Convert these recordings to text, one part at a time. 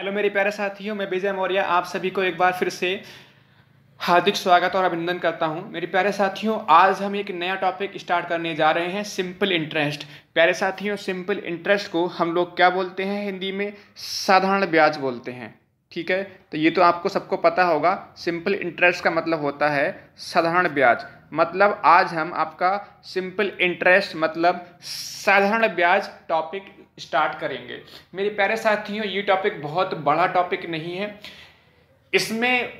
hello मेरे प्यारे साथियों मैं विजय मौर्य आप सभी को एक बार फिर से हार्दिक स्वागत और अभिनंदन करता हूं मेरे प्यारे साथियों आज हम एक नया टॉपिक स्टार्ट करने जा रहे हैं सिंपल इंटरेस्ट प्यारे साथियों सिंपल इंटरेस्ट को हम लोग क्या बोलते हैं हिंदी में साधारण ब्याज बोलते हैं ठीक है तो ये तो आपको सबको पता होगा सिंपल इंटरेस्ट का मतलब होता है साधारण ब्याज मतलब आज हम आपका सिंपल इंटरेस्ट मतलब साधारण ब्याज टॉपिक स्टार्ट करेंगे मेरे प्यारे साथियों ये टॉपिक बहुत बड़ा टॉपिक नहीं है इसमें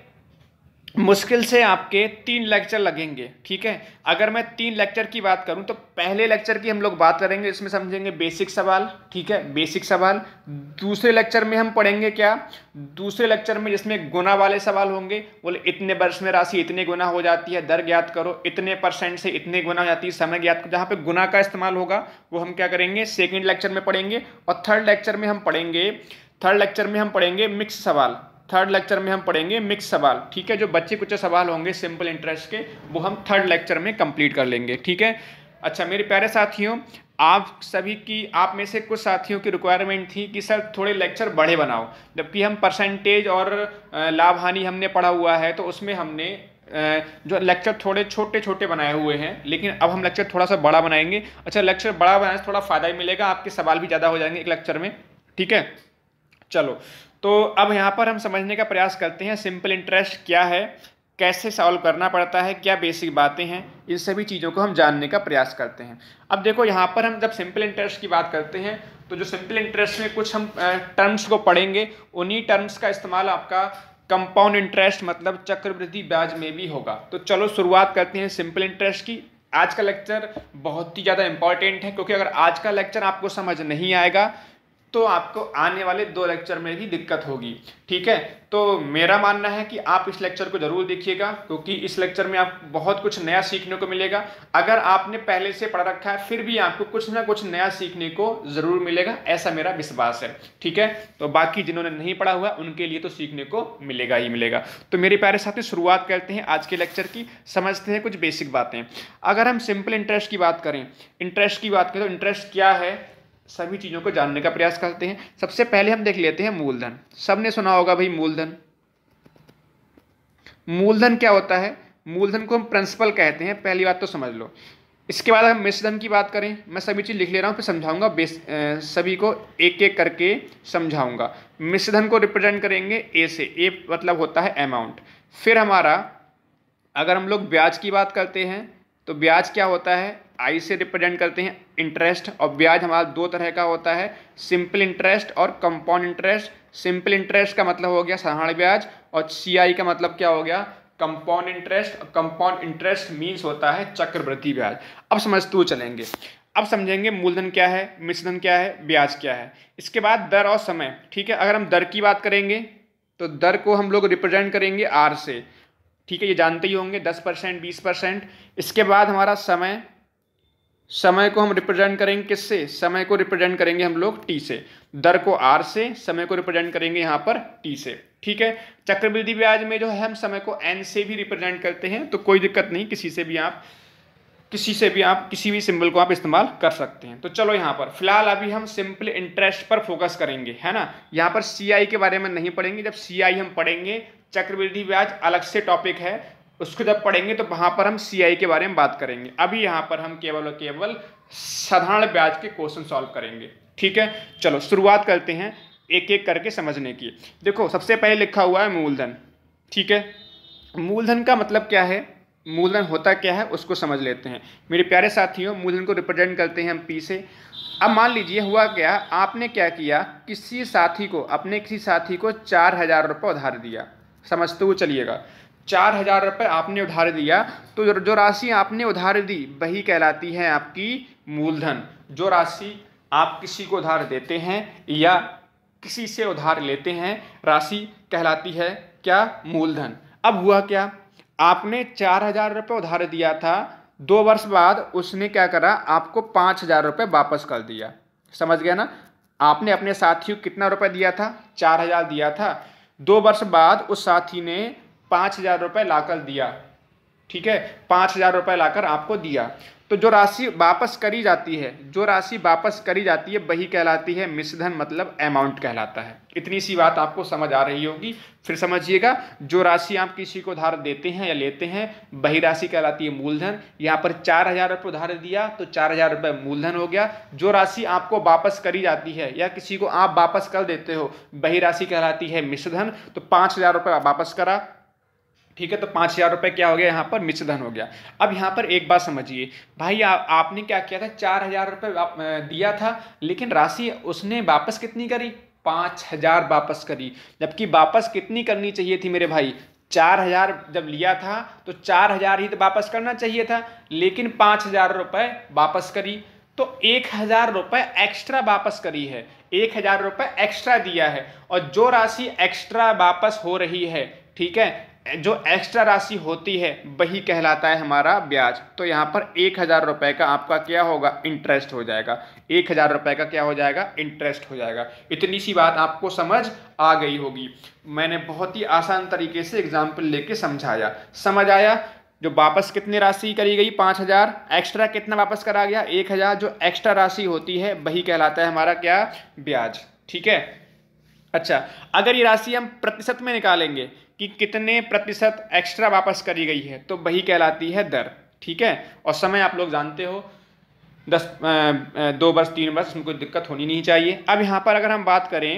मुश्किल से आपके तीन लेक्चर लगेंगे ठीक है अगर मैं तीन लेक्चर की बात करूं तो पहले लेक्चर की हम लोग बात करेंगे इसमें समझेंगे बेसिक सवाल ठीक है बेसिक सवाल दूसरे लेक्चर में हम पढ़ेंगे क्या दूसरे लेक्चर में जिसमें गुना वाले सवाल होंगे बोले इतने वर्ष में राशि इतने गुना हो जाती है दर ज्ञात करो इतने परसेंट से इतने गुना हो जाती है समय ज्ञात करो जहाँ पर गुना का इस्तेमाल होगा वो हम क्या करेंगे सेकेंड लेक्चर में पढ़ेंगे और थर्ड लेक्चर में हम पढ़ेंगे थर्ड लेक्चर में हम पढ़ेंगे मिक्स सवाल थर्ड लेक्चर में हम पढ़ेंगे मिक्स सवाल ठीक है जो बच्चे कुछ सवाल होंगे सिंपल इंटरेस्ट के वो हम थर्ड लेक्चर में कंप्लीट कर लेंगे ठीक है अच्छा मेरे प्यारे साथियों आप सभी की आप में से कुछ साथियों की रिक्वायरमेंट थी कि सर थोड़े लेक्चर बड़े बनाओ जबकि हम परसेंटेज और लाभ हानि हमने पढ़ा हुआ है तो उसमें हमने जो लेक्चर थोड़े छोटे छोटे बनाए हुए हैं लेकिन अब हम लेक्चर थोड़ा सा बड़ा बनाएंगे अच्छा लेक्चर बड़ा बनाने से थोड़ा फ़ायदा ही मिलेगा आपके सवाल भी ज़्यादा हो जाएंगे एक लेक्चर में ठीक है चलो तो अब यहाँ पर हम समझने का प्रयास करते हैं सिंपल इंटरेस्ट क्या है कैसे सॉल्व करना पड़ता है क्या बेसिक बातें हैं इन सभी चीज़ों को हम जानने का प्रयास करते हैं अब देखो यहाँ पर हम जब सिंपल इंटरेस्ट की बात करते हैं तो जो सिंपल इंटरेस्ट में कुछ हम टर्म्स को पढ़ेंगे उन्हीं टर्म्स का इस्तेमाल आपका कंपाउंड इंटरेस्ट मतलब चक्रवृद्धि ब्याज में भी होगा तो चलो शुरुआत करते हैं सिंपल इंटरेस्ट की आज का लेक्चर बहुत ही ज़्यादा इंपॉर्टेंट है क्योंकि अगर आज का लेक्चर आपको समझ नहीं आएगा तो आपको आने वाले दो लेक्चर में भी दिक्कत होगी ठीक है तो मेरा मानना है कि आप इस लेक्चर को ज़रूर देखिएगा क्योंकि इस लेक्चर में आप बहुत कुछ नया सीखने को मिलेगा अगर आपने पहले से पढ़ रखा है फिर भी आपको कुछ ना कुछ नया सीखने को ज़रूर मिलेगा ऐसा मेरा विश्वास है ठीक है तो बाकी जिन्होंने नहीं पढ़ा हुआ उनके लिए तो सीखने को मिलेगा ही मिलेगा तो मेरे प्यारे साथी शुरुआत करते हैं आज के लेक्चर की समझते हैं कुछ बेसिक बातें अगर हम सिंपल इंटरेस्ट की बात करें इंटरेस्ट की बात करें तो इंटरेस्ट क्या है सभी चीज़ों को जानने का प्रयास करते हैं सबसे पहले हम देख लेते हैं मूलधन सब ने सुना होगा भाई मूलधन मूलधन क्या होता है मूलधन को हम प्रिंसिपल कहते हैं पहली बात तो समझ लो इसके बाद हम मिश्रधन की बात करें मैं सभी चीज़ लिख ले रहा हूँ फिर समझाऊंगा बेस सभी को एक एक करके समझाऊंगा मिश्रधन को रिप्रेजेंट करेंगे ए से ए मतलब होता है अमाउंट फिर हमारा अगर हम लोग ब्याज की बात करते हैं तो ब्याज क्या होता है आई से रिप्रेजेंट करते हैं इंटरेस्ट और ब्याज हमारा दो तरह का होता है सिंपल इंटरेस्ट और कंपाउंड इंटरेस्ट सिंपल इंटरेस्ट का मतलब हो गया साधारण ब्याज और सी का मतलब क्या हो गया compound interest compound interest means होता है चक्रवृद्धि ब्याज अब समझते हुए चलेंगे अब समझेंगे मूलधन क्या है मिश्रधन क्या है ब्याज क्या है इसके बाद दर और समय ठीक है अगर हम दर की बात करेंगे तो दर को हम लोग रिप्रेजेंट करेंगे आर से ठीक है ये जानते ही होंगे दस परसेंट बीस परसेंट इसके बाद हमारा समय समय को हम रिप्रेजेंट करेंगे किससे समय को रिप्रेजेंट करेंगे हम लोग टी से दर को आर से समय को रिप्रेजेंट करेंगे यहाँ पर टी से ठीक है चक्रवृद्धि ब्याज में जो है हम समय को एन से भी रिप्रेजेंट करते हैं तो कोई दिक्कत नहीं किसी से भी आप किसी से भी आप किसी भी सिंबल को आप इस्तेमाल कर सकते हैं तो चलो यहाँ पर फिलहाल अभी हम सिंपल इंटरेस्ट पर फोकस करेंगे है ना यहाँ पर सी के बारे में नहीं पढ़ेंगे जब सी हम पढ़ेंगे चक्रवृद्धि ब्याज अलग से टॉपिक है उसको जब पढ़ेंगे तो वहाँ पर हम सी के बारे में बात करेंगे अभी यहाँ पर हम केवल और केवल साधारण ब्याज के क्वेश्चन सॉल्व करेंगे ठीक है चलो शुरुआत करते हैं एक एक करके समझने की देखो सबसे पहले लिखा हुआ है मूलधन ठीक है मूलधन का मतलब क्या है मूलधन होता क्या है उसको समझ लेते हैं मेरे प्यारे साथियों मूलधन को रिप्रेजेंट करते हैं हम पी से अब मान लीजिए हुआ क्या आपने क्या किया किसी साथी को अपने किसी साथी को चार हज़ार रुपये उधार दिया समझते हुए चलिएगा चार हजार रुपये आपने उधार दिया तो जो राशि आपने उधार दी वही कहलाती है आपकी मूलधन जो राशि आप किसी को उधार देते हैं या किसी से उधार लेते हैं राशि कहलाती है क्या मूलधन अब हुआ क्या आपने चार हजार रुपये उधार दिया था दो वर्ष बाद उसने क्या करा आपको पाँच हजार रुपये वापस कर दिया समझ गया ना आपने अपने साथी को कितना रुपये दिया था चार हजार दिया था दो वर्ष बाद उस साथी ने पाँच हज़ार रुपये लाकर दिया ठीक है पाँच हज़ार रुपये लाकर आपको दिया तो जो राशि वापस करी जाती है जो राशि वापस करी जाती है वही कहलाती है मिसधन मतलब अमाउंट कहलाता है इतनी सी बात आपको समझ आ रही होगी फिर समझिएगा जो राशि आप किसी को उधार देते हैं या लेते हैं वही राशि कहलाती है मूलधन यहाँ पर चार हज़ार रुपये उधार दिया तो चार हज़ार रुपये मूलधन हो गया जो राशि आपको वापस करी जाती है या किसी को आप वापस कर देते हो वही राशि कहलाती है मिसधन तो पाँच हज़ार रुपये वापस करा ठीक है तो पाँच हज़ार रुपये क्या हो गया यहाँ पर मिश्र धन हो गया अब यहाँ पर एक बात समझिए भाई आ, आपने क्या किया था चार हज़ार रुपये दिया था लेकिन राशि उसने वापस कितनी करी पाँच हज़ार वापस करी जबकि वापस कितनी करनी चाहिए थी मेरे भाई चार हजार जब लिया था तो चार हजार ही तो वापस करना चाहिए था लेकिन पाँच हजार रुपये वापस करी तो एक हजार रुपये एक्स्ट्रा वापस करी है एक हजार रुपये एक्स्ट्रा दिया है और जो राशि एक्स्ट्रा वापस हो रही है ठीक है जो एक्स्ट्रा राशि होती है वही कहलाता है हमारा ब्याज तो यहाँ पर एक हज़ार रुपये का आपका क्या होगा इंटरेस्ट हो जाएगा एक हज़ार रुपये का क्या हो जाएगा इंटरेस्ट हो जाएगा इतनी सी बात आपको समझ आ गई होगी मैंने बहुत ही आसान तरीके से एग्जाम्पल लेके समझाया समझ आया जो वापस कितनी राशि करी गई पाँच हज़ार एक्स्ट्रा कितना वापस करा गया एक हज़ार जो एक्स्ट्रा राशि होती है वही कहलाता है हमारा क्या ब्याज ठीक है अच्छा अगर ये राशि हम प्रतिशत में निकालेंगे कि कितने प्रतिशत एक्स्ट्रा वापस करी गई है तो वही कहलाती है दर ठीक है और समय आप लोग जानते हो दस दो वर्ष तीन बस उनको दिक्कत होनी नहीं चाहिए अब यहाँ पर अगर हम बात करें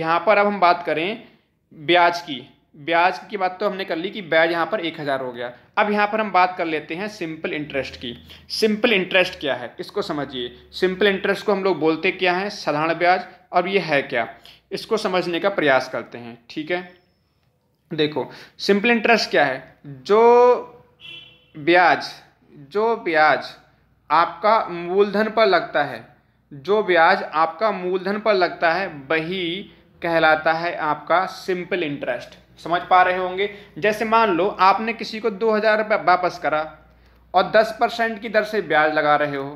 यहाँ पर अब हम बात करें ब्याज की ब्याज की बात तो हमने कर ली कि ब्याज यहाँ पर एक हज़ार हो गया अब यहाँ पर हम बात कर लेते हैं सिंपल इंटरेस्ट की सिंपल इंटरेस्ट क्या है इसको समझिए सिंपल इंटरेस्ट को हम लोग बोलते क्या हैं साधारण ब्याज और ये है क्या इसको समझने का प्रयास करते हैं ठीक है देखो सिंपल इंटरेस्ट क्या है जो ब्याज जो ब्याज आपका मूलधन पर लगता है जो ब्याज आपका मूलधन पर लगता है वही कहलाता है आपका सिंपल इंटरेस्ट समझ पा रहे होंगे जैसे मान लो आपने किसी को दो हज़ार रुपये वापस करा और दस परसेंट की दर से ब्याज लगा रहे हो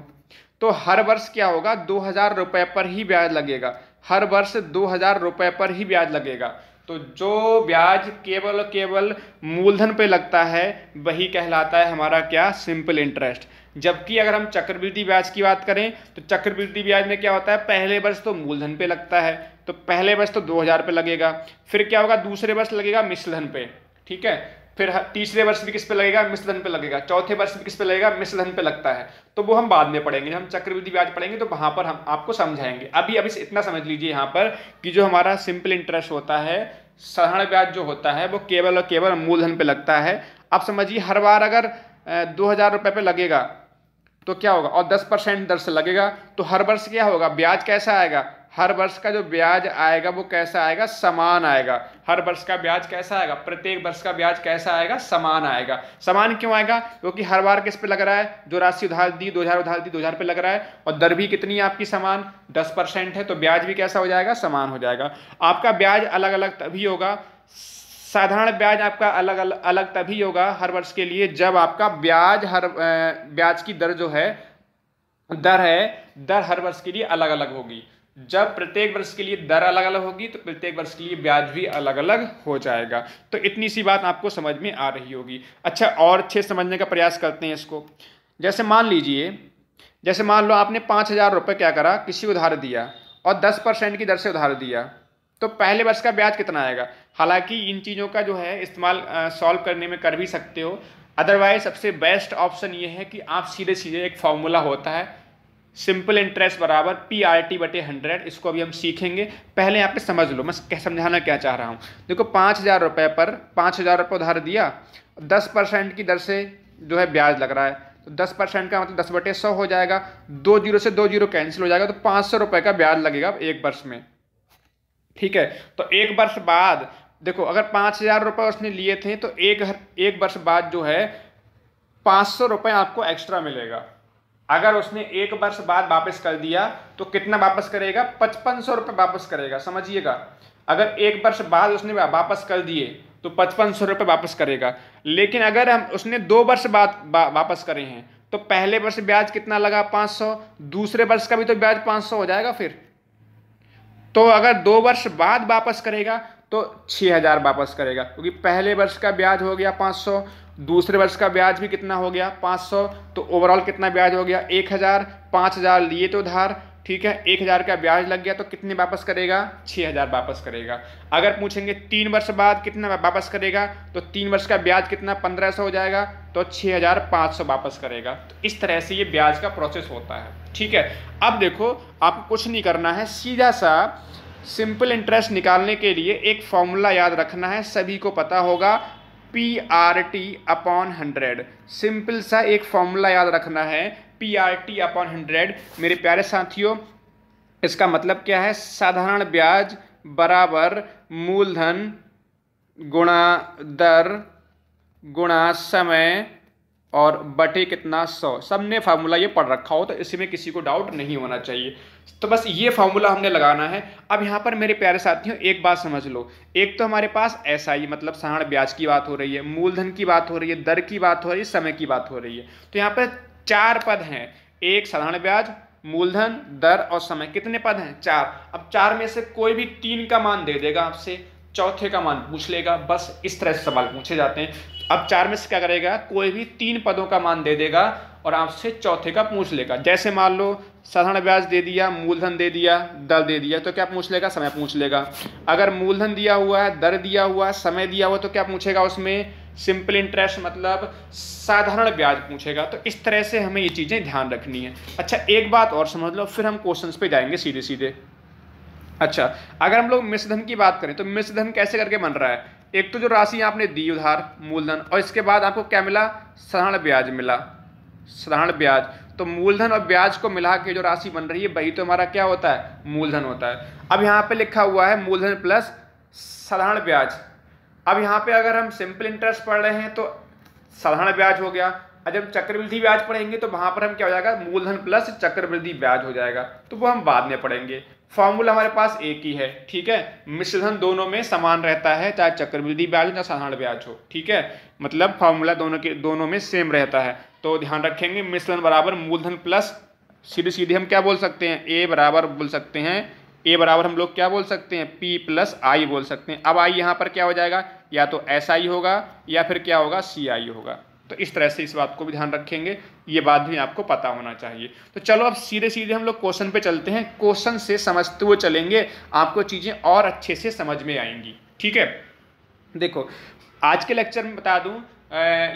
तो हर वर्ष क्या होगा दो हज़ार रुपये पर ही ब्याज लगेगा हर वर्ष दो हज़ार रुपये पर ही ब्याज लगेगा तो जो ब्याज केवल केवल मूलधन पे लगता है वही कहलाता है हमारा क्या सिंपल इंटरेस्ट जबकि अगर हम चक्रवृद्धि ब्याज की बात करें तो चक्रवृद्धि ब्याज में क्या होता है पहले वर्ष तो मूलधन पे लगता है तो पहले वर्ष तो हजार पे लगेगा फिर क्या होगा दूसरे वर्ष लगेगा मिश्रधन पे ठीक है फिर तीसरे वर्ष भी किस पे लगेगा मिश्रधन पे लगेगा चौथे वर्ष भी किस पे लगेगा मिश्रधन पे लगता है तो वो हम बाद में पढ़ेंगे जब हम चक्रवृद्धि ब्याज पढ़ेंगे तो वहां पर हम आपको समझाएंगे अभी अभी इतना समझ लीजिए यहाँ पर कि जो हमारा सिंपल इंटरेस्ट होता है साधारण ब्याज जो होता है वो केवल और केवल मूलधन पे लगता है आप समझिए हर बार अगर दो हज़ार रुपये पे लगेगा तो क्या होगा और दस परसेंट दर से लगेगा तो हर वर्ष क्या होगा ब्याज कैसा आएगा हर वर्ष का जो ब्याज आएगा वो कैसा आएगा समान आएगा हर वर्ष का ब्याज कैसा आएगा प्रत्येक वर्ष का ब्याज कैसा आएगा समान आएगा समान क्यों आएगा क्योंकि हर बार किस पे लग रहा है जो राशि उधार दी दो हज़ार उधार दी दो हज़ार पे लग रहा है और दर भी कितनी है आपकी समान दस परसेंट है तो ब्याज भी कैसा हो जाएगा समान हो जाएगा आपका ब्याज अलग अलग तभी होगा साधारण ब्याज आपका अलग अलग, अलग तभी होगा हर वर्ष के लिए जब आपका ब्याज हर ब्याज की दर जो है दर है दर हर वर्ष के लिए अलग अलग होगी जब प्रत्येक वर्ष के लिए दर अलग अलग होगी तो प्रत्येक वर्ष के लिए ब्याज भी अलग अलग हो जाएगा तो इतनी सी बात आपको समझ में आ रही होगी अच्छा और अच्छे समझने का प्रयास करते हैं इसको जैसे मान लीजिए जैसे मान लो आपने पाँच हज़ार रुपये क्या करा किसी उधार दिया और दस परसेंट की दर से उधार दिया तो पहले वर्ष का ब्याज कितना आएगा हालांकि इन चीज़ों का जो है इस्तेमाल सॉल्व करने में कर भी सकते हो अदरवाइज सबसे बेस्ट ऑप्शन ये है कि आप सीधे सीधे एक फार्मूला होता है सिंपल इंटरेस्ट बराबर पी आर टी बटे हंड्रेड इसको अभी हम सीखेंगे पहले यहाँ पे समझ लो मैं समझाना क्या चाह रहा हूँ देखो पाँच हज़ार रुपये पर पाँच हज़ार रुपये उधार दिया दस परसेंट की दर से जो है ब्याज लग रहा है तो दस परसेंट का मतलब दस बटे सौ हो जाएगा दो जीरो से दो जीरो कैंसिल हो जाएगा तो पाँच सौ रुपये का ब्याज लगेगा एक वर्ष में ठीक है तो एक वर्ष बाद देखो अगर पाँच हज़ार रुपये उसने लिए थे तो एक हर एक वर्ष बाद जो है पाँच सौ रुपये आपको एक्स्ट्रा मिलेगा अगर उसने एक वर्ष बाद वापस कर दिया तो कितना वापस करेगा पचपन सौ रुपये वापस करेगा समझिएगा अगर एक वर्ष बाद उसने वापस कर दिए तो पचपन सौ रुपये वापस करेगा लेकिन अगर हम उसने दो वर्ष बाद वापस करे हैं तो पहले वर्ष ब्याज कितना लगा पाँच सौ दूसरे वर्ष का भी तो ब्याज पाँच सौ हो जाएगा फिर तो अगर दो वर्ष बाद वापस करेगा तो छः हज़ार वापस करेगा क्योंकि पहले वर्ष का ब्याज हो गया पाँच सौ दूसरे वर्ष का ब्याज भी कितना हो गया 500 तो ओवरऑल कितना ब्याज हो गया 1000 5000 लिए तो उधार ठीक है 1000 का ब्याज लग गया तो कितने वापस करेगा 6000 वापस करेगा अगर पूछेंगे तीन वर्ष बाद कितना वापस करेगा तो तीन वर्ष का ब्याज कितना 1500 हो जाएगा तो 6500 वापस करेगा तो इस तरह से ये ब्याज का प्रोसेस होता है ठीक है अब देखो आपको कुछ नहीं करना है सीधा सा सिंपल इंटरेस्ट निकालने के लिए एक फॉर्मूला याद रखना है सभी को पता होगा P R T upon hundred सिंपल सा एक फॉर्मूला याद रखना है P R T upon hundred मेरे प्यारे साथियों इसका मतलब क्या है साधारण ब्याज बराबर मूलधन गुणा दर गुणा समय और बटे कितना सौ सबने फार्मूला ये पढ़ रखा हो तो इसमें किसी को डाउट नहीं होना चाहिए तो बस ये फॉर्मूला हमने लगाना है अब यहाँ पर मेरे प्यारे साथियों एक बात समझ लो एक तो हमारे पास ऐसा ही मतलब साण ब्याज की बात हो रही है मूलधन की बात हो रही है दर की बात हो रही है समय की बात हो रही है तो यहाँ पर चार पद हैं एक साधारण ब्याज मूलधन दर और समय कितने पद हैं चार अब चार में से कोई भी तीन का मान दे देगा आपसे चौथे का मान पूछ लेगा बस इस तरह से सवाल पूछे जाते हैं अब चार में से क्या करेगा कोई भी तीन पदों का मान दे देगा और आपसे चौथे का पूछ लेगा जैसे मान लो साधारण ब्याज दे दिया मूलधन दे दिया दर दे दिया तो क्या पूछ लेगा समय पूछ लेगा अगर मूलधन दिया हुआ है दर दिया हुआ है समय दिया हुआ तो क्या पूछेगा उसमें सिंपल इंटरेस्ट मतलब साधारण ब्याज पूछेगा तो इस तरह से हमें ये चीज़ें ध्यान रखनी है अच्छा एक बात और समझ लो फिर हम क्वेश्चन पे जाएंगे सीधे सीधे अच्छा अगर हम लोग मिश्रधन की बात करें तो मिश्रधन कैसे करके बन रहा है एक तो जो राशि आपने दी उधार मूलधन और इसके बाद आपको क्या मिला साधारण ब्याज मिला साधारण ब्याज तो मूलधन और ब्याज को मिला के जो राशि बन रही है वही तो हमारा क्या होता है मूलधन होता है अब यहाँ पे लिखा हुआ है मूलधन प्लस साधारण ब्याज अब यहाँ पे अगर हम सिंपल इंटरेस्ट पढ़ रहे हैं तो साधारण ब्याज हो गया और जब चक्रवृद्धि ब्याज पढ़ेंगे तो वहाँ पर हम क्या हो जाएगा मूलधन प्लस चक्रवृद्धि ब्याज हो जाएगा तो वो हम बाद में पढ़ेंगे फॉर्मूला हमारे पास एक ही है ठीक है मिश्रधन दोनों में समान रहता है चाहे चक्रवृद्धि ब्याज हो चाहे साधारण ब्याज हो ठीक है मतलब फॉर्मूला दोनों के दोनों में सेम रहता है तो ध्यान रखेंगे मिश्रधन बराबर मूलधन प्लस सीधे सीधे हम क्या बोल सकते हैं ए बराबर बोल सकते हैं ए बराबर हम लोग क्या बोल सकते हैं पी प्लस आई बोल सकते हैं अब आई यहाँ पर क्या हो जाएगा या तो एस आई होगा या फिर क्या होगा सी आई होगा तो इस तरह से इस बात को भी ध्यान रखेंगे ये बात भी आपको पता होना चाहिए तो चलो अब सीधे सीधे हम लोग क्वेश्चन पे चलते हैं क्वेश्चन से समझते हुए चलेंगे आपको चीज़ें और अच्छे से समझ में आएंगी ठीक है देखो आज के लेक्चर में बता दूं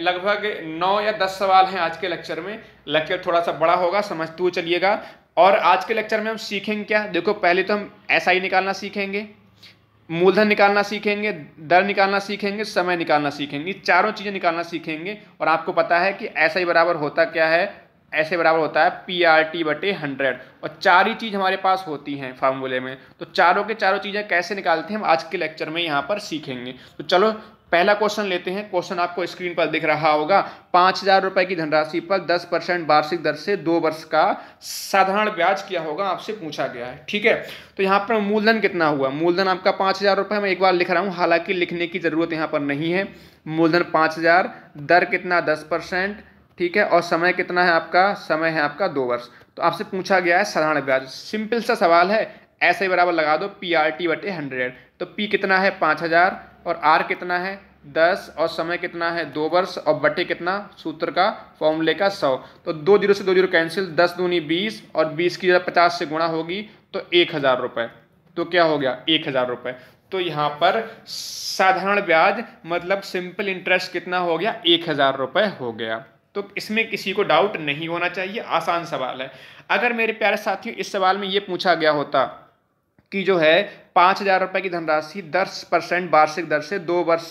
लगभग नौ या दस सवाल हैं आज के लेक्चर में लेक्चर थोड़ा सा बड़ा होगा समझते हुए चलिएगा और आज के लेक्चर में हम सीखेंगे क्या देखो पहले तो हम ऐसा SI निकालना सीखेंगे मूलधन निकालना सीखेंगे दर निकालना सीखेंगे समय निकालना सीखेंगे ये चारों चीज़ें निकालना सीखेंगे और आपको पता है कि ऐसा ही बराबर होता क्या है ऐसे बराबर होता है पी आर टी बटे हंड्रेड और चार ही चीज़ हमारे पास होती हैं फार्मूले में तो चारों के चारों चीज़ें कैसे निकालते हैं हम आज के लेक्चर में यहाँ पर सीखेंगे तो चलो पहला क्वेश्चन लेते हैं क्वेश्चन आपको स्क्रीन पर दिख रहा होगा पांच हजार रुपए की धनराशि पर दस परसेंट वार्षिक दर से दो वर्ष का साधारण ब्याज क्या होगा आपसे पूछा गया है ठीक है तो यहाँ पर मूलधन कितना हुआ मूलधन आपका पांच हजार रुपए मैं एक बार लिख रहा हूँ हालांकि लिखने की ज़रूरत यहाँ पर नहीं है मूलधन पांच हजार दर कितना दस परसेंट ठीक है और समय कितना है आपका समय है आपका दो वर्ष तो आपसे पूछा गया है साधारण ब्याज सिंपल सा सवाल है ऐसे बराबर लगा दो पी आर टी बटे हंड्रेड तो पी कितना है पाँच हज़ार और आर कितना है दस और समय कितना है दो वर्ष और बटे कितना सूत्र का फॉर्मूले का सौ तो दो जीरो से दो जीरो कैंसिल दस दूनी बीस और बीस की जगह पचास से गुणा होगी तो एक हज़ार रुपये तो क्या हो गया एक हज़ार रुपये तो यहाँ पर साधारण ब्याज मतलब सिंपल इंटरेस्ट कितना हो गया एक हज़ार रुपये हो गया तो इसमें किसी को डाउट नहीं होना चाहिए आसान सवाल है अगर मेरे प्यारे साथियों इस सवाल में ये पूछा गया होता की जो है पाँच हज़ार रुपये की धनराशि दस परसेंट वार्षिक दर से दो वर्ष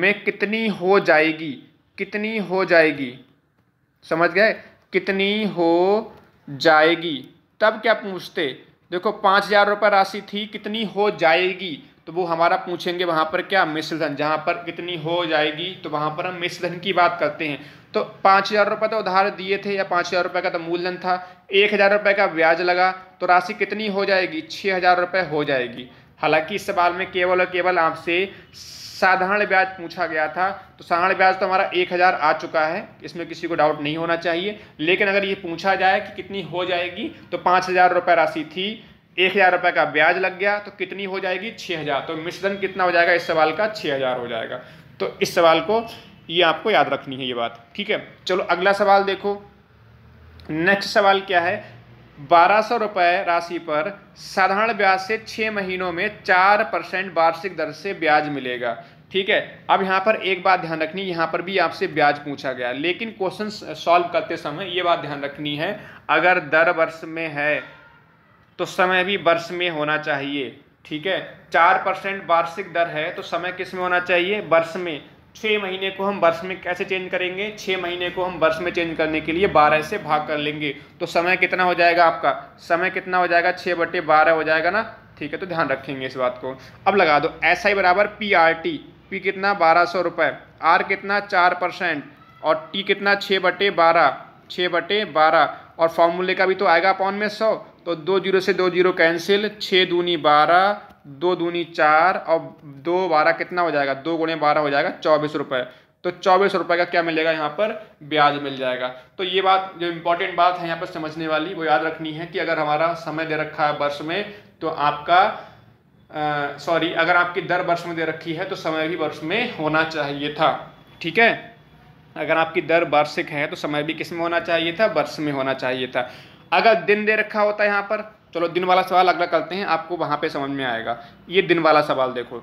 में कितनी हो जाएगी कितनी हो जाएगी समझ गए कितनी हो जाएगी तब क्या पूछते देखो पाँच हज़ार रुपये राशि थी कितनी हो जाएगी तो वो हमारा पूछेंगे वहाँ पर क्या मिश्रधन जहाँ पर कितनी हो जाएगी तो वहाँ पर हम मिश्रधन की बात करते हैं तो पाँच हज़ार रुपये तो उधार दिए थे या पाँच हज़ार रुपये का तो मूलधन था एक हज़ार रुपये का ब्याज लगा तो राशि कितनी हो जाएगी छः हज़ार रुपये हो जाएगी हालांकि इस सवाल में केवल और केवल आपसे साधारण ब्याज पूछा गया था तो साधारण ब्याज तो हमारा एक हज़ार आ चुका है इसमें किसी को डाउट नहीं होना चाहिए लेकिन अगर ये पूछा जाए कि कितनी हो जाएगी तो पाँच हज़ार रुपये राशि थी एक हज़ार रुपये का ब्याज लग गया तो कितनी हो जाएगी छः हज़ार तो मिश्रण कितना हो जाएगा इस सवाल का छः हज़ार हो जाएगा तो इस सवाल को ये आपको याद रखनी है ये बात ठीक है चलो अगला सवाल देखो नेक्स्ट सवाल क्या है बारह सौ रुपये राशि पर साधारण ब्याज से छः महीनों में चार परसेंट वार्षिक दर से ब्याज मिलेगा ठीक है अब यहाँ पर एक बात ध्यान रखनी यहाँ पर भी आपसे ब्याज पूछा गया लेकिन क्वेश्चन सॉल्व करते समय ये बात ध्यान रखनी है अगर दर वर्ष में है तो समय भी वर्ष में होना चाहिए ठीक है चार परसेंट वार्षिक दर है तो समय किस में होना चाहिए वर्ष में छः महीने को हम वर्ष में कैसे चेंज करेंगे छः महीने को हम वर्ष में चेंज करने के लिए बारह से भाग कर लेंगे तो समय कितना हो जाएगा आपका समय कितना हो जाएगा छः बटे बारह हो जाएगा ना ठीक है तो ध्यान रखेंगे इस बात को अब लगा दो एस आई बराबर पी आर टी पी कितना बारह सौ रुपये आर कितना चार परसेंट और टी कितना छः बटे बारह छः बटे बारह और फॉर्मूले का भी तो आएगा अपॉन में सौ तो दो जीरो से दो जीरो कैंसिल छः दूनी बारह दो दूनी चार और दो बारह कितना हो जाएगा दो गुणे बारह हो जाएगा चौबीस रुपये तो चौबीस रुपये का क्या मिलेगा यहाँ पर ब्याज मिल जाएगा तो ये बात जो इम्पोर्टेंट बात है यहाँ पर समझने वाली वो याद रखनी है कि अगर हमारा समय दे रखा है वर्ष में तो आपका सॉरी अगर आपकी दर वर्ष में दे रखी है तो समय भी वर्ष में होना चाहिए था ठीक है अगर आपकी दर वार्षिक है तो समय भी किस में होना चाहिए था वर्ष में होना चाहिए था अगर दिन दे रखा होता है यहाँ पर चलो दिन वाला सवाल अगला करते हैं आपको वहाँ पे समझ में आएगा ये दिन वाला सवाल देखो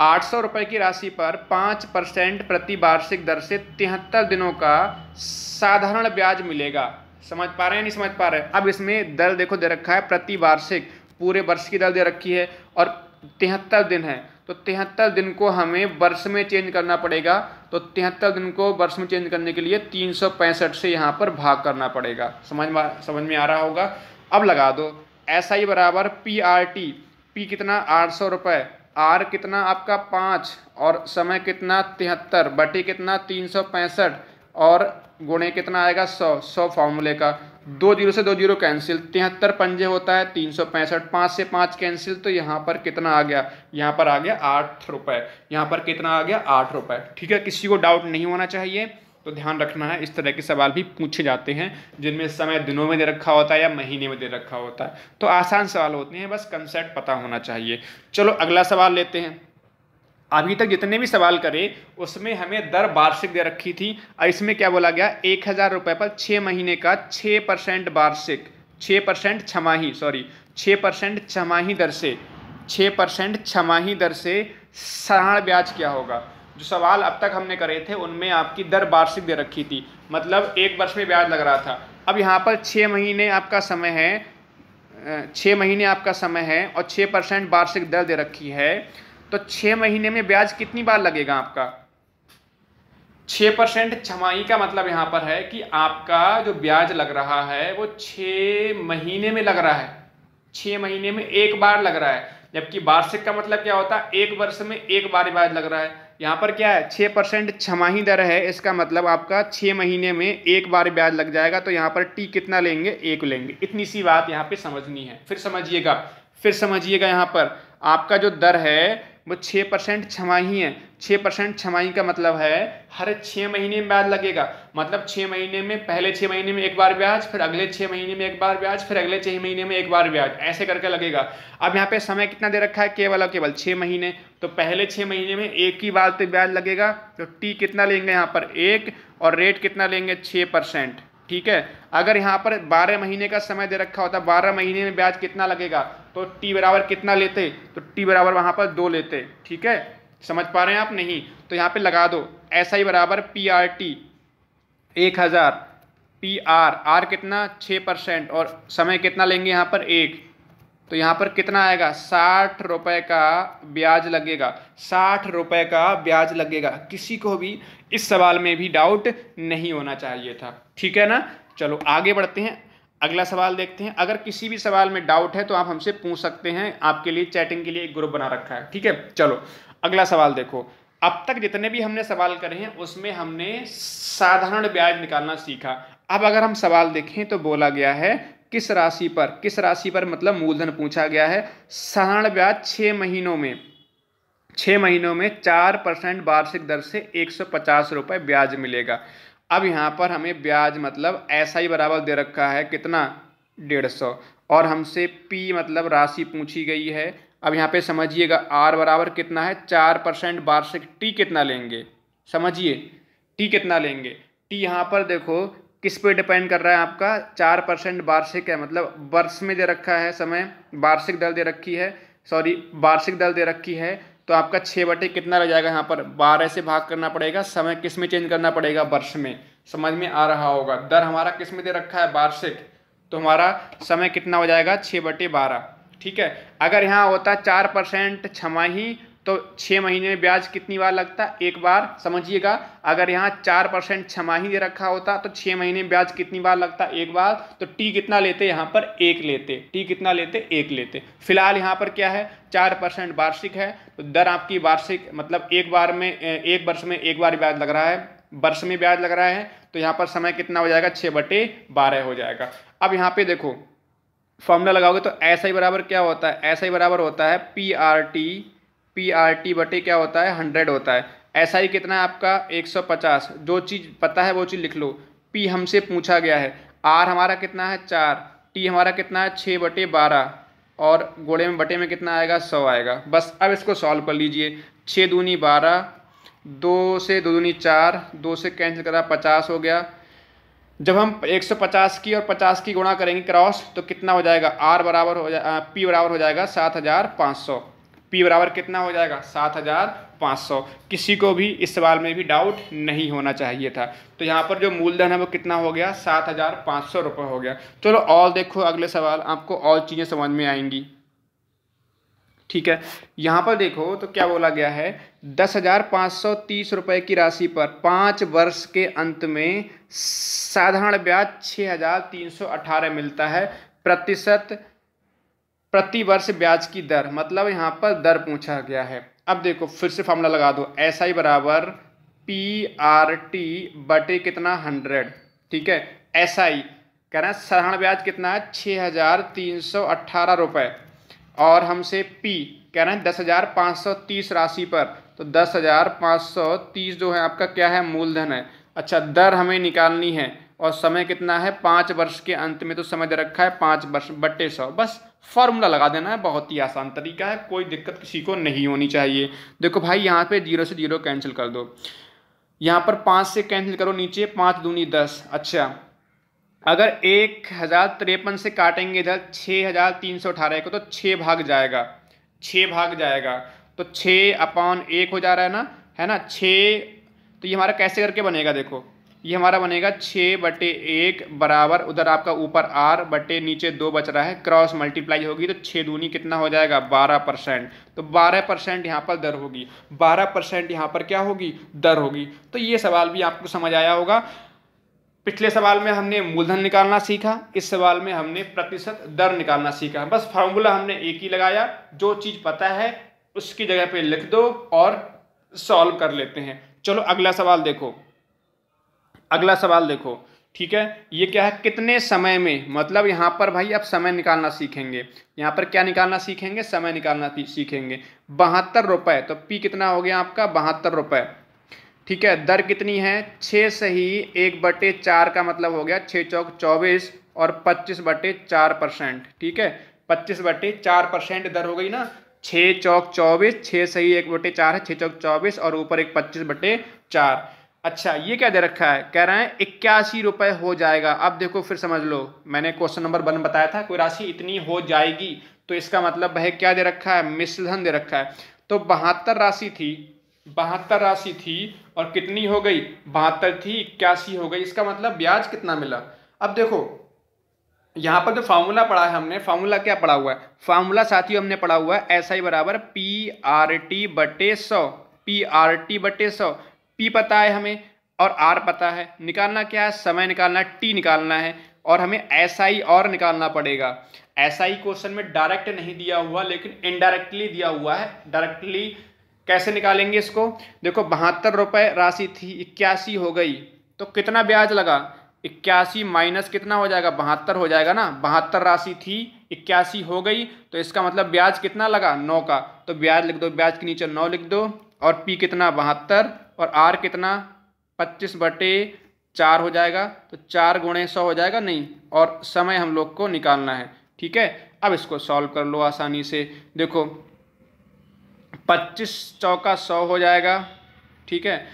आठ सौ रुपये की राशि पर पाँच परसेंट प्रति वार्षिक दर से तिहत्तर दिनों का साधारण ब्याज मिलेगा समझ पा रहे हैं नहीं समझ पा रहे अब इसमें दर देखो दे रखा है प्रति वार्षिक पूरे वर्ष की दर दे रखी है और तिहत्तर दिन है तो तिहत्तर दिन को हमें वर्ष में चेंज करना पड़ेगा तो तिहत्तर दिन को वर्ष में चेंज करने के लिए तीन सौ पैंसठ से यहाँ पर भाग करना पड़ेगा समझ समझ में आ रहा होगा अब लगा दो एस आई बराबर पी आर टी पी कितना आठ सौ रुपये आर कितना आपका पाँच और समय कितना तिहत्तर बटी कितना तीन सौ पैंसठ और गुणे कितना आएगा सौ सौ फॉर्मूले का दो जीरो से दो जीरो कैंसिल तिहत्तर पंजे होता है तीन सौ पैंसठ पाँच से पाँच कैंसिल तो यहाँ पर कितना आ गया यहाँ पर आ गया आठ रुपये यहाँ पर कितना आ गया आठ रुपये ठीक है किसी को डाउट नहीं होना चाहिए तो ध्यान रखना है इस तरह के सवाल भी पूछे जाते हैं जिनमें समय दिनों में दे रखा होता है या महीने में दे रखा होता है तो आसान सवाल होते हैं बस कंसेप्ट पता होना चाहिए चलो अगला सवाल लेते हैं अभी तक जितने भी सवाल करे उसमें हमें दर वार्षिक दे रखी थी और इसमें क्या बोला गया एक हज़ार रुपये पर छः महीने का छः परसेंट वार्षिक छः परसेंट छमाही सॉरी छः परसेंट छमाही दर से छः परसेंट छमाही दर से साधारण ब्याज क्या होगा जो सवाल अब तक हमने करे थे उनमें आपकी दर वार्षिक दे रखी थी मतलब एक वर्ष में ब्याज लग रहा था अब यहाँ पर छः महीने आपका समय है छः महीने आपका समय है और छः परसेंट वार्षिक दर दे रखी है तो छः महीने में ब्याज कितनी बार लगेगा आपका छः परसेंट छमाही का मतलब यहाँ पर है कि आपका जो ब्याज लग रहा है वो छः महीने में लग रहा है छः महीने में एक बार लग रहा है जबकि वार्षिक का मतलब क्या होता है एक वर्ष में एक बार ब्याज लग रहा है यहाँ पर क्या है छः परसेंट छमाही दर है इसका मतलब आपका छः महीने में एक बार ब्याज लग जाएगा तो यहाँ पर टी कितना लेंगे एक लेंगे इतनी सी बात यहाँ पे समझनी है फिर समझिएगा फिर समझिएगा यहाँ पर आपका जो दर है वो छः परसेंट छमाही है छः परसेंट छमाही का मतलब है हर छः महीने में ब्याज लगेगा मतलब छः महीने में पहले छः महीने में एक बार ब्याज फिर अगले छः महीने में एक बार ब्याज फिर अगले छः महीने में एक बार ब्याज ऐसे करके लगेगा अब यहाँ पे समय कितना दे रखा है केवल और केवल छः महीने तो पहले छः महीने में एक ही बार तो ब्याज लगेगा तो टी कितना लेंगे यहाँ पर एक और रेट कितना लेंगे छः परसेंट ठीक है अगर यहाँ पर 12 महीने का समय दे रखा होता 12 महीने में ब्याज कितना लगेगा तो टी बराबर कितना लेते तो टी बराबर वहाँ पर दो लेते ठीक है समझ पा रहे हैं आप नहीं तो यहाँ पे लगा दो एस आई बराबर पी आर टी एक हज़ार पी आर आर कितना छः परसेंट और समय कितना लेंगे यहाँ पर एक तो यहाँ पर कितना आएगा साठ रुपये का ब्याज लगेगा साठ रुपये का ब्याज लगेगा किसी को भी इस सवाल में भी डाउट नहीं होना चाहिए था ठीक है ना चलो आगे बढ़ते हैं अगला सवाल देखते हैं अगर किसी भी सवाल में डाउट है तो आप हमसे पूछ सकते हैं आपके लिए चैटिंग के लिए एक ग्रुप बना रखा है ठीक है चलो अगला सवाल देखो अब तक जितने भी हमने सवाल करे हैं उसमें हमने साधारण ब्याज निकालना सीखा अब अगर हम सवाल देखें तो बोला गया है किस राशि पर किस राशि पर मतलब मूलधन पूछा गया है साधारण ब्याज छः महीनों में छः महीनों में चार परसेंट वार्षिक दर से एक सौ पचास रुपये ब्याज मिलेगा अब यहाँ पर हमें ब्याज मतलब ऐसा ही बराबर दे रखा है कितना डेढ़ सौ और हमसे पी मतलब राशि पूछी गई है अब यहाँ पे समझिएगा आर बराबर कितना है चार परसेंट वार्षिक टी कितना लेंगे समझिए टी कितना लेंगे टी यहाँ पर देखो किस पे डिपेंड कर रहा है आपका चार परसेंट वार्षिक है मतलब वर्ष में दे रखा है समय वार्षिक दर दे रखी है सॉरी वार्षिक दर दे रखी है तो आपका छः बटे कितना रह जाएगा यहाँ पर बारह से भाग करना पड़ेगा समय किस में चेंज करना पड़ेगा वर्ष में समझ में आ रहा होगा दर हमारा किस में दे रखा है वार्षिक तो हमारा समय कितना हो जाएगा छः बटे बारह ठीक है अगर यहाँ होता चार परसेंट छमाही तो छः महीने में ब्याज कितनी बार लगता एक बार समझिएगा अगर यहाँ चार परसेंट छमाही दे रखा होता तो छः महीने में ब्याज कितनी बार लगता एक बार तो टी कितना लेते यहाँ पर एक लेते टी कितना लेते एक लेते फिलहाल यहाँ पर क्या है चार परसेंट वार्षिक है तो दर आपकी वार्षिक मतलब एक बार में एक वर्ष में एक बार ब्याज लग रहा है वर्ष में ब्याज लग रहा है तो यहाँ पर समय कितना हो जाएगा छः बटे बारह हो जाएगा अब यहाँ पे देखो फॉर्मूला लगाओगे तो ऐसा ही बराबर क्या होता है ऐसा ही बराबर होता है P R T P R T बटे क्या होता है हंड्रेड होता है ऐसा ही कितना है आपका एक सौ पचास जो चीज़ पता है वो चीज़ लिख लो पी हमसे पूछा गया है आर हमारा कितना है चार टी हमारा कितना है छः बटे बारह और गोड़े में बटे में कितना आएगा सौ आएगा बस अब इसको सॉल्व कर लीजिए छः दूनी बारह दो से दो दूनी चार दो से कैंसिल करा पचास हो गया जब हम 150 की और 50 की गुणा करेंगे क्रॉस तो कितना हो जाएगा आर बराबर हो जाए पी बराबर हो जाएगा सात हज़ार पाँच सौ पी बराबर कितना हो जाएगा सात हज़ार पाँच सौ किसी को भी इस सवाल में भी डाउट नहीं होना चाहिए था तो यहाँ पर जो मूलधन है वो कितना हो गया सात हज़ार पाँच सौ रुपये हो गया चलो और देखो अगले सवाल आपको और चीज़ें समझ में आएंगी ठीक है यहाँ पर देखो तो क्या बोला गया है दस हज़ार पाँच सौ तीस रुपये की राशि पर पाँच वर्ष के अंत में साधारण ब्याज छः हज़ार तीन सौ अठारह मिलता है प्रतिशत प्रति वर्ष ब्याज की दर मतलब यहाँ पर दर पूछा गया है अब देखो फिर से फॉर्मूला लगा दो एस आई बराबर पी आर टी बटे कितना हंड्रेड ठीक है एस आई कह रहे हैं साधारण ब्याज कितना है छः हज़ार तीन सौ अट्ठारह रुपये और हमसे पी कह रहे हैं दस हज़ार पाँच सौ तीस राशि पर तो दस हज़ार पाँच सौ तीस जो है आपका क्या है मूलधन है अच्छा दर हमें निकालनी है और समय कितना है पाँच वर्ष के अंत में तो समय दे रखा है पाँच वर्ष बट्टे सौ बस फॉर्मूला लगा देना है बहुत ही आसान तरीका है कोई दिक्कत किसी को नहीं होनी चाहिए देखो भाई यहाँ पे जीरो से जीरो कैंसिल कर दो यहाँ पर पाँच से कैंसिल करो नीचे पाँच दूनी दस अच्छा अगर एक हज़ार तिरपन से काटेंगे इधर छः हज़ार तीन सौ अठारह को तो छः भाग जाएगा छः भाग जाएगा तो छः अपॉन एक हो जा रहा है ना है ना छः तो ये हमारा कैसे करके बनेगा देखो ये हमारा बनेगा छः बटे एक बराबर उधर आपका ऊपर आर बटे नीचे दो बच रहा है क्रॉस मल्टीप्लाई होगी तो छः दूनी कितना हो जाएगा बारह परसेंट तो बारह परसेंट यहाँ पर दर होगी बारह परसेंट यहाँ पर क्या होगी दर होगी तो ये सवाल भी आपको समझ आया होगा पिछले सवाल में हमने मूलधन निकालना सीखा इस सवाल में हमने प्रतिशत दर निकालना सीखा बस फार्मूला हमने एक ही लगाया जो चीज़ पता है उसकी जगह पर लिख दो और सॉल्व कर लेते हैं चलो अगला सवाल देखो अगला सवाल देखो ठीक है ये क्या है कितने समय में मतलब यहाँ पर भाई आप समय निकालना सीखेंगे यहाँ पर क्या निकालना सीखेंगे समय निकालना सीखेंगे बहत्तर रुपये तो पी कितना हो गया आपका बहत्तर रुपये ठीक है दर कितनी है छः से ही एक बटे चार का मतलब हो गया छः चौक चौबीस और पच्चीस बटे चार परसेंट ठीक है पच्चीस बटे चार परसेंट दर हो गई ना छः चौक चौबीस छः से ही एक बटे चार है छः चौक चौबीस और ऊपर एक पच्चीस बटे चार अच्छा ये क्या दे रखा है कह रहे हैं इक्यासी रुपये हो जाएगा अब देखो फिर समझ लो मैंने क्वेश्चन नंबर वन बताया था कोई राशि इतनी हो जाएगी तो इसका मतलब है क्या दे रखा है मिश्रधन दे रखा है तो बहत्तर राशि थी बहत्तर राशि थी और कितनी हो गई बहत्तर थी इक्यासी हो गई इसका मतलब ब्याज कितना मिला अब देखो यहाँ पर जो फार्मूला पढ़ा है हमने फार्मूला क्या पढ़ा हुआ है फार्मूला साथ हमने पढ़ा हुआ है एस आई बराबर पी आर टी बटे सौ पी आर टी बटे सौ पी पता है हमें और आर पता है निकालना क्या है समय निकालना है टी निकालना है और हमें ऐसा आई और निकालना पड़ेगा एस आई क्वेश्चन में डायरेक्ट नहीं दिया हुआ लेकिन इनडायरेक्टली दिया हुआ है डायरेक्टली कैसे निकालेंगे इसको देखो बहत्तर रुपये राशि थी इक्यासी हो गई तो कितना ब्याज लगा इक्यासी माइनस कितना हो जाएगा बहत्तर हो जाएगा ना बहत्तर राशि थी इक्यासी हो गई तो इसका मतलब ब्याज कितना लगा नौ का तो ब्याज लिख दो ब्याज के नीचे नौ लिख दो और पी कितना बहत्तर और आर कितना पच्चीस बटे चार हो जाएगा तो चार गुणे सौ हो जाएगा नहीं और समय हम लोग को निकालना है ठीक है अब इसको सॉल्व कर लो आसानी से देखो पच्चीस चौका सौ हो जाएगा ठीक है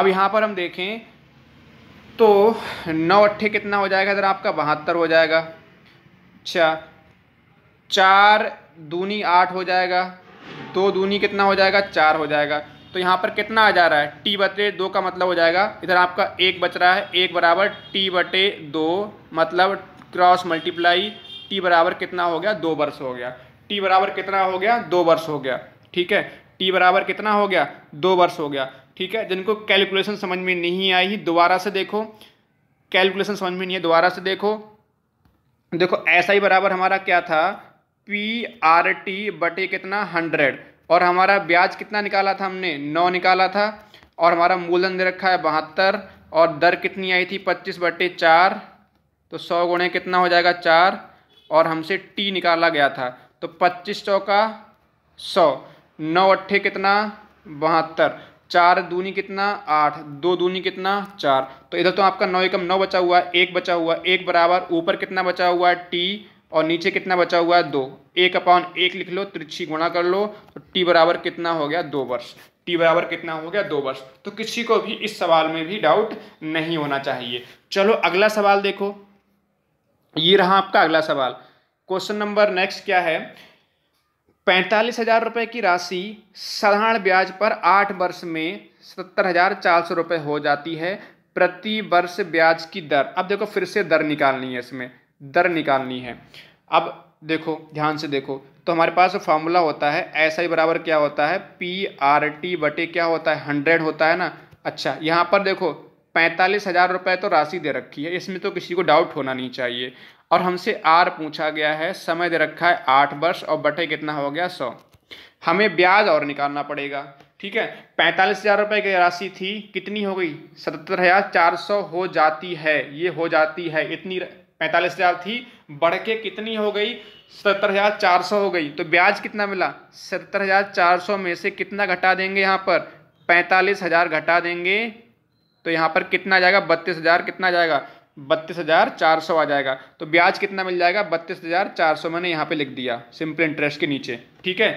अब यहाँ पर हम देखें तो नौ अट्ठे कितना हो जाएगा इधर आपका बहत्तर हो जाएगा अच्छा चार दूनी आठ हो जाएगा दो दूनी कितना हो जाएगा चार हो जाएगा तो यहाँ पर कितना आ जा रहा है टी बटे दो का मतलब हो जाएगा इधर आपका एक बच रहा है एक बराबर टी बटे दो मतलब क्रॉस मल्टीप्लाई टी बराबर कितना हो गया दो वर्ष हो गया टी बराबर कितना हो गया दो वर्ष हो गया ठीक है टी बराबर कितना हो गया दो वर्ष हो गया ठीक है जिनको कैलकुलेशन समझ में नहीं आई दोबारा से देखो कैलकुलेशन समझ में नहीं है दोबारा से देखो देखो ऐसा ही बराबर हमारा क्या था पी आर टी बटे कितना हंड्रेड और हमारा ब्याज कितना निकाला था हमने नौ निकाला था और हमारा मूलधन दे रखा है बहत्तर और दर कितनी आई थी पच्चीस बटे चार तो सौ गुणे कितना हो जाएगा चार और हमसे टी निकाला गया था तो पच्चीस चौका सौ नौ अट्ठे कितना बहत्तर चार दूनी कितना आठ दो दूनी कितना चार तो इधर तो आपका नौ एकम नौ बचा हुआ है एक बचा हुआ एक बराबर ऊपर कितना बचा हुआ है टी और नीचे कितना बचा हुआ है दो एक अपॉन एक लिख लो त्रिछी गुणा कर लो तो टी बराबर कितना हो गया दो वर्ष टी बराबर कितना हो गया दो वर्ष तो किसी को भी इस सवाल में भी डाउट नहीं होना चाहिए चलो अगला सवाल देखो ये रहा आपका अगला सवाल क्वेश्चन नंबर नेक्स्ट क्या है पैंतालीस हजार रुपये की राशि साधारण ब्याज पर आठ वर्ष में सत्तर हजार चार सौ रुपये हो जाती है प्रति वर्ष ब्याज की दर अब देखो फिर से दर निकालनी है इसमें दर निकालनी है अब देखो ध्यान से देखो तो हमारे पास फॉर्मूला होता है एस आई बराबर क्या होता है पी आर टी बटे क्या होता है हंड्रेड होता है ना अच्छा यहाँ पर देखो पैंतालीस हज़ार रुपये तो राशि दे रखी है इसमें तो किसी को डाउट होना नहीं चाहिए और हमसे आर पूछा गया है समय दे रखा है आठ वर्ष और बटे कितना हो गया सौ हमें ब्याज और निकालना पड़ेगा ठीक है पैंतालीस हज़ार रुपये की राशि थी कितनी हो गई सतहत्तर हज़ार चार सौ हो जाती है ये हो जाती है इतनी पैंतालीस हज़ार थी बढ़ के कितनी हो गई सतर हज़ार चार सौ हो गई तो ब्याज कितना मिला सतर हज़ार चार सौ में से कितना घटा देंगे यहाँ पर पैंतालीस हज़ार घटा देंगे तो यहाँ पर कितना जाएगा बत्तीस हज़ार कितना जाएगा बत्तीस हज़ार चार सौ आ जाएगा तो ब्याज कितना मिल जाएगा बत्तीस हज़ार चार सौ मैंने यहाँ पे लिख दिया सिंपल इंटरेस्ट के नीचे ठीक है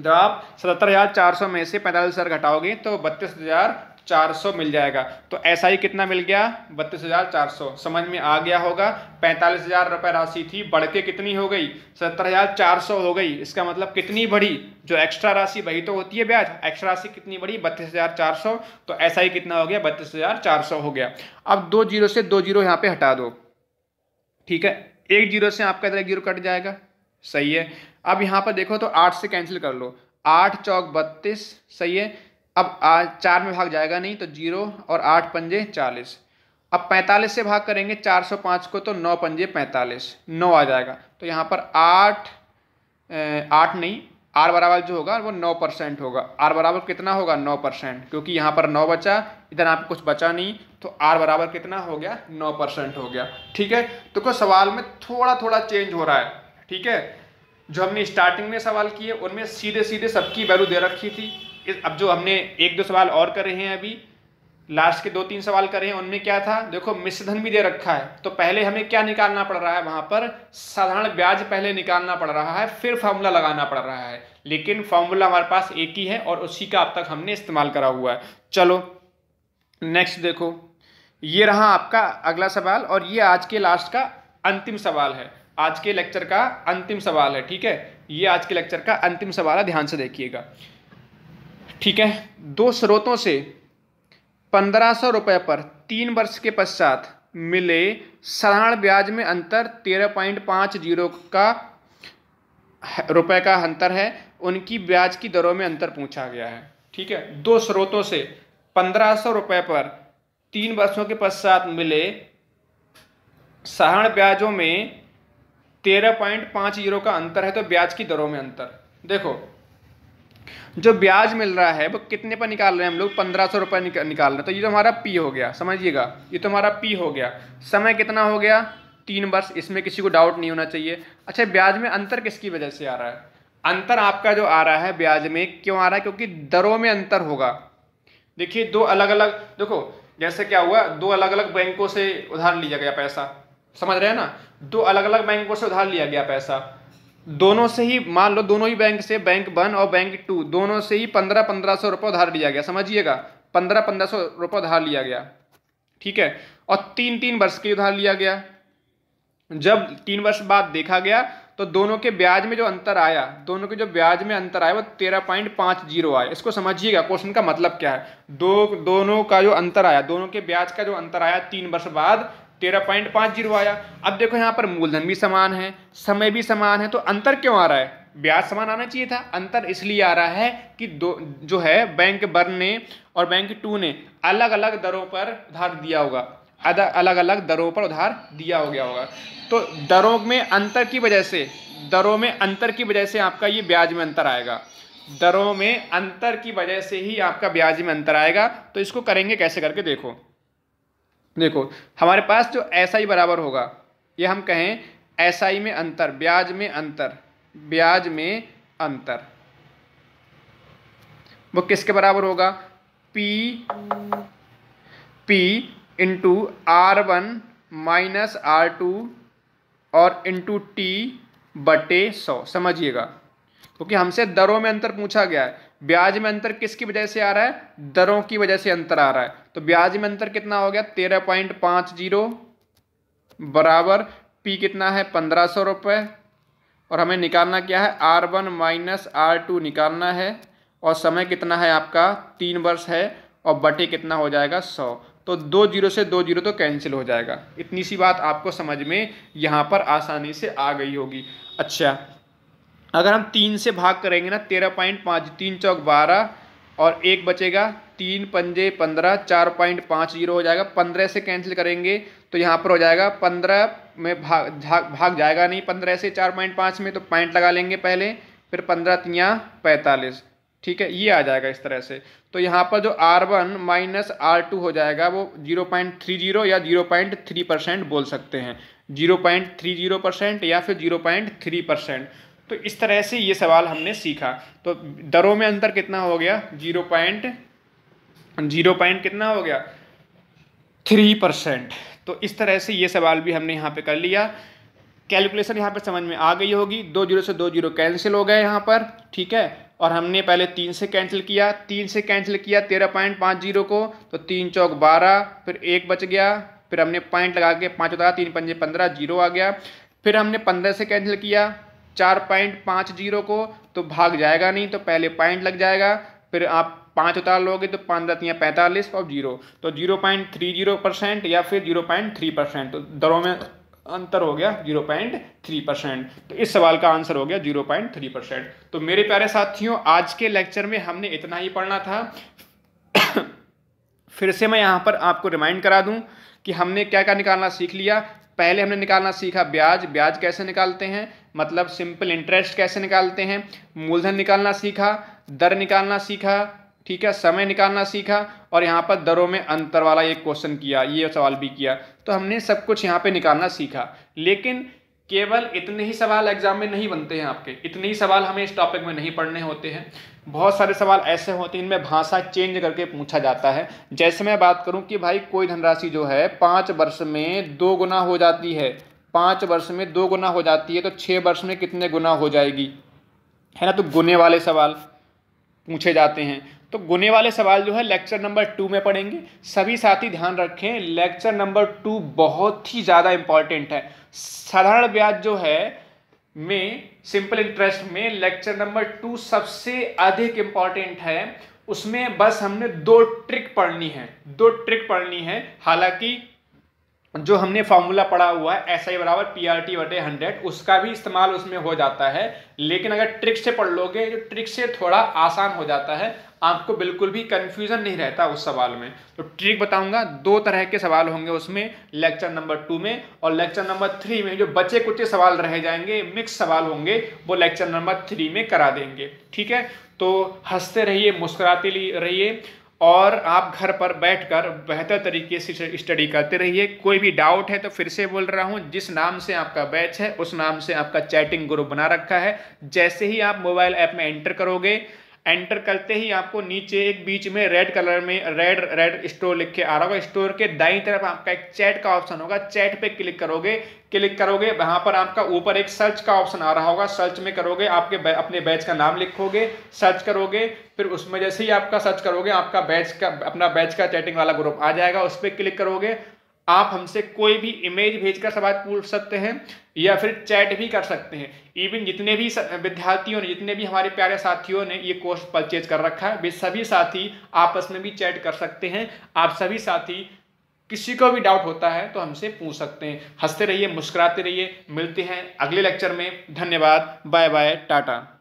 जब आप सतर हज़ार चार सौ में से पैंतालीस हज़ार घटाओगे तो बत्तीस हज़ार 400 मिल जाएगा तो ऐसा ही कितना मिल गया बत्तीस हजार चार सौ समझ में आ गया होगा पैंतालीस हजार रुपए राशि थी बढ़ के कितनी हो गई सत्तर हजार चार सौ हो गई इसका मतलब कितनी बढ़ी जो एक्स्ट्रा राशि वही तो होती है ब्याज एक्स्ट्रा राशि कितनी बढ़ी बत्तीस हजार चार सौ तो ऐसा ही कितना हो गया बत्तीस हजार चार सौ हो गया अब दो जीरो से दो जीरो यहाँ पे हटा दो ठीक है एक जीरो से आपका इधर एक जीरो कट जाएगा सही है अब यहाँ पर देखो तो आठ से कैंसिल कर लो आठ चौक बत्तीस सही है अब आज चार में भाग जाएगा नहीं तो जीरो और आठ पंजे चालीस अब पैंतालीस से भाग करेंगे चार सौ पाँच को तो नौ पंजे पैंतालीस नौ आ जाएगा तो यहाँ पर आठ आठ नहीं आर बराबर जो होगा वो नौ परसेंट होगा आर बराबर कितना होगा नौ परसेंट क्योंकि यहाँ पर नौ बचा इधर आप कुछ बचा नहीं तो आर बराबर कितना हो गया नौ परसेंट हो गया ठीक है तो कुछ सवाल में थोड़ा थोड़ा चेंज हो रहा है ठीक है जो हमने स्टार्टिंग में सवाल किए उनमें सीधे सीधे सबकी वैल्यू दे रखी थी अब जो हमने एक दो सवाल और कर रहे हैं अभी लास्ट के दो तीन सवाल कर रहे हैं उनमें क्या था देखो मिश्रधन भी दे रखा है तो पहले हमें क्या निकालना पड़ रहा है वहां पर साधारण ब्याज पहले निकालना पड़ रहा है फिर फार्मूला लगाना पड़ रहा है लेकिन फार्मूला हमारे पास एक ही है और उसी का अब तक हमने इस्तेमाल करा हुआ है चलो नेक्स्ट देखो ये रहा आपका अगला सवाल और ये आज के लास्ट का अंतिम सवाल है आज के लेक्चर का अंतिम सवाल है ठीक है ये आज के लेक्चर का अंतिम सवाल है ध्यान से देखिएगा ठीक है दो स्रोतों से पंद्रह सौ रुपये पर तीन वर्ष के पश्चात मिले साधारण ब्याज में अंतर तेरह पॉइंट पाँच जीरो का रुपए का अंतर है उनकी ब्याज की दरों में अंतर पूछा गया है ठीक है दो स्रोतों से पंद्रह सौ रुपये पर तीन वर्षों के पश्चात मिले साधारण ब्याजों में तेरह पॉइंट पाँच जीरो का अंतर है तो ब्याज की दरों में अंतर देखो जो ब्याज मिल रहा है वो कितने पर निकाल रहे हैं हम लोग पंद्रह सौ रुपये निकाल रहे हैं तो ये तो हमारा पी हो गया समझिएगा ये तो हमारा पी हो गया समय कितना हो गया तीन वर्ष इसमें किसी को डाउट नहीं होना चाहिए अच्छा ब्याज में अंतर किसकी वजह से आ रहा है अंतर आपका जो आ रहा है ब्याज में क्यों आ रहा है क्योंकि दरों में अंतर होगा देखिए दो अलग अलग देखो जैसे क्या हुआ दो अलग अलग बैंकों से उधार लिया गया पैसा समझ रहे हैं ना दो अलग अलग बैंकों से उधार लिया गया पैसा दोनों से ही मान लो दोनों ही बैंक से बैंक वन और बैंक टू दोनों से ही पंद्रह पंद्रह सौ रुपये उधार लिया गया समझिएगा पंद्रह पंद्रह सौ रुपये उधार लिया गया ठीक है और तीन तीन वर्ष के उधार लिया गया जब तीन वर्ष बाद देखा गया तो दोनों के ब्याज में जो अंतर आया दोनों के जो ब्याज में अंतर आया वो तेरह पॉइंट पाँच जीरो आया इसको समझिएगा क्वेश्चन का मतलब क्या है दो दोनों का जो अंतर आया दोनों के ब्याज का जो अंतर आया तीन वर्ष बाद तेरह पॉइंट पाँच जीरो आया अब देखो यहाँ पर मूलधन भी समान है समय भी समान है तो अंतर क्यों आ रहा है ब्याज समान आना चाहिए था अंतर इसलिए आ रहा है कि दो जो है बैंक वन ने और बैंक टू ने अलग अलग दरों पर उधार दिया होगा अलग अलग दरों पर उधार दिया हो गया होगा तो दरों में अंतर की वजह से दरों में अंतर की वजह से आपका ये ब्याज में अंतर आएगा दरों में अंतर की वजह से ही आपका ब्याज में अंतर आएगा तो इसको करेंगे कैसे करके देखो देखो हमारे पास जो ऐसा ही बराबर होगा ये हम कहें ऐसा ही में अंतर ब्याज में अंतर ब्याज में अंतर वो किसके बराबर होगा P P into R one minus R two और इंटू टी बटे सौ समझिएगा क्योंकि हमसे दरों में अंतर पूछा गया है ब्याज में अंतर किसकी वजह से आ रहा है दरों की वजह से अंतर आ रहा है तो ब्याज में अंतर कितना हो गया तेरह पॉइंट पाँच जीरो बराबर पी कितना है पंद्रह सौ रुपये और हमें निकालना क्या है R one minus R two निकालना है और समय कितना है आपका तीन वर्ष है और बटे कितना हो जाएगा सौ तो दो जीरो से दो जीरो तो कैंसिल हो जाएगा इतनी सी बात आपको समझ में यहाँ पर आसानी से आ गई होगी अच्छा अगर हम तीन से भाग करेंगे ना तेरह पॉइंट पाँच तीन चौक बारह और एक बचेगा तीन पंजे पंद्रह चार पॉइंट पाँच जीरो हो जाएगा पंद्रह से कैंसिल करेंगे तो यहाँ पर हो जाएगा पंद्रह में भाग भाग जाएगा नहीं पंद्रह से चार पॉइंट पाँच में तो पॉइंट लगा लेंगे पहले फिर पंद्रह तिया पैंतालीस ठीक है ये आ जाएगा इस तरह से तो यहाँ पर जो R one minus R two हो जाएगा वो जीरो पॉइंट थ्री जीरो या जीरो पॉइंट थ्री परसेंट बोल सकते हैं zero point three zero percent या फिर जीरो पॉइंट थ्री परसेंट तो इस तरह से ये सवाल हमने सीखा तो दरों में अंतर कितना हो गया जीरो पॉइंट जीरो पॉइंट कितना हो गया थ्री परसेंट तो इस तरह से ये सवाल भी हमने यहाँ पे कर लिया कैलकुलेशन यहाँ पे समझ में आ गई होगी दो जीरो से दो जीरो कैंसिल हो गए यहाँ पर ठीक है और हमने पहले तीन से कैंसिल किया तीन से कैंसिल किया तेरह पॉइंट पाँच जीरो को तो तीन चौक बारह फिर एक बच गया फिर हमने पॉइंट लगा के पाँच उतारा तीन पंजे पंद्रह जीरो आ गया फिर हमने पंद्रह से कैंसिल किया चार पॉइंट पाँच जीरो को तो भाग जाएगा नहीं तो पहले पॉइंट लग जाएगा फिर आप पाँच उतार लोगे तो पाँच दतियाँ पैंतालीस और जीरो तो zero point three zero percent या फिर जीरो पॉइंट थ्री परसेंट तो दरों में अंतर हो गया जीरो पॉइंट थ्री परसेंट तो इस सवाल का आंसर हो गया जीरो पॉइंट थ्री परसेंट तो मेरे प्यारे साथियों आज के लेक्चर में हमने इतना ही पढ़ना था फिर से मैं यहाँ पर आपको रिमाइंड करा दूँ कि हमने क्या क्या निकालना सीख लिया पहले हमने निकालना सीखा ब्याज ब्याज कैसे निकालते हैं मतलब सिंपल इंटरेस्ट कैसे निकालते हैं मूलधन निकालना सीखा दर निकालना सीखा ठीक है समय निकालना सीखा और यहाँ पर दरों में अंतर वाला एक क्वेश्चन किया ये सवाल भी किया तो हमने सब कुछ यहाँ पे निकालना सीखा लेकिन केवल इतने ही सवाल एग्जाम में नहीं बनते हैं आपके इतने ही सवाल हमें इस टॉपिक में नहीं पढ़ने होते हैं बहुत सारे सवाल ऐसे होते हैं इनमें भाषा चेंज करके पूछा जाता है जैसे मैं बात करूं कि भाई कोई धनराशि जो है पाँच वर्ष में दो गुना हो जाती है पाँच वर्ष में दो गुना हो जाती है तो छः वर्ष में कितने गुना हो जाएगी है ना तो गुने वाले सवाल पूछे जाते हैं तो गुने वाले सवाल जो है लेक्चर नंबर टू में पढ़ेंगे सभी साथी ध्यान रखें लेक्चर नंबर टू बहुत ही ज़्यादा इम्पॉर्टेंट है साधारण ब्याज जो है में सिंपल इंटरेस्ट में लेक्चर नंबर टू सबसे अधिक इम्पॉर्टेंट है उसमें बस हमने दो ट्रिक पढ़नी है दो ट्रिक पढ़नी है हालांकि जो हमने फॉर्मूला पढ़ा हुआ है एस आई बराबर पी आर टी वटे हंड्रेड उसका भी इस्तेमाल उसमें हो जाता है लेकिन अगर ट्रिक से पढ़ लोगे तो ट्रिक से थोड़ा आसान हो जाता है आपको बिल्कुल भी कन्फ्यूज़न नहीं रहता उस सवाल में तो ट्रिक बताऊंगा दो तरह के सवाल होंगे उसमें लेक्चर नंबर टू में और लेक्चर नंबर थ्री में जो बचे कुचे सवाल रह जाएंगे मिक्स सवाल होंगे वो लेक्चर नंबर थ्री में करा देंगे ठीक है तो हंसते रहिए मुस्कुराते रहिए और आप घर पर बैठकर बेहतर तरीके से स्टडी करते रहिए कोई भी डाउट है तो फिर से बोल रहा हूँ जिस नाम से आपका बैच है उस नाम से आपका चैटिंग ग्रुप बना रखा है जैसे ही आप मोबाइल ऐप में एंटर करोगे एंटर करते ही आपको नीचे एक बीच में रेड कलर में रेड रेड स्टोर लिख के आ रहा होगा स्टोर के दाई तरफ आपका एक चैट का ऑप्शन होगा चैट पे क्लिक करोगे क्लिक करोगे वहां पर आपका ऊपर एक सर्च का ऑप्शन आ रहा होगा सर्च में करोगे आपके अपने बैच का नाम लिखोगे सर्च करोगे फिर उसमें जैसे ही आपका सर्च करोगे आपका बैच का अपना बैच का चैटिंग वाला ग्रुप आ जाएगा उस पर क्लिक करोगे आप हमसे कोई भी इमेज भेजकर सवाल पूछ सकते हैं या फिर चैट भी कर सकते हैं इवन जितने भी विद्यार्थियों ने जितने भी हमारे प्यारे साथियों ने ये कोर्स परचेज कर रखा है वे सभी साथी आपस में भी चैट कर सकते हैं आप सभी साथी किसी को भी डाउट होता है तो हमसे पूछ सकते हैं हंसते रहिए मुस्कुराते रहिए मिलते हैं अगले लेक्चर में धन्यवाद बाय बाय टाटा